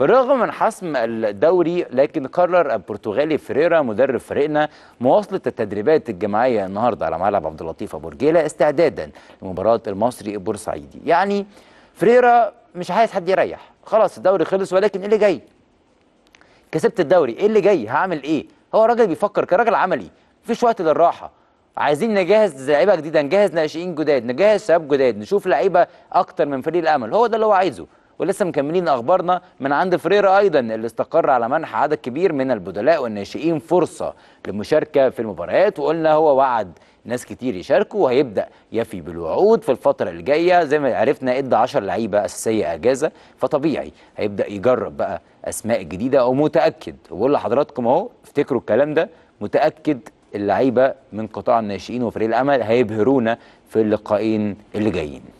بالرغم من حسم الدوري لكن قرر البرتغالي فريرا مدرب فريقنا مواصله التدريبات الجماعيه النهارده على ملعب عبد اللطيف ابو رجيله استعدادا لمباراه المصري البورسعيدي يعني فريرا مش عايز حد يريح خلاص الدوري خلص ولكن ايه اللي جاي كسبت الدوري ايه اللي جاي هعمل ايه هو راجل بيفكر كراجل عملي مفيش وقت للراحه عايزين نجهز لعيبه جديده نجهز ناشئين جداد نجهز شباب جداد نشوف لعيبه اكتر من فريق الامل هو ده اللي هو عايزه ولسه مكملين اخبارنا من عند فريرا ايضا اللي استقر على منح عدد كبير من البدلاء والناشئين فرصه للمشاركه في المباريات وقلنا هو وعد ناس كتير يشاركوا وهيبدا يفي بالوعود في الفتره اللي جايه زي ما عرفنا ادى 10 لعيبه اساسيه اجازه فطبيعي هيبدا يجرب بقى اسماء جديده ومتاكد وبقول لحضراتكم اهو افتكروا الكلام ده متاكد اللعيبه من قطاع الناشئين وفريق الامل هيبهرونا في اللقاءين اللي جايين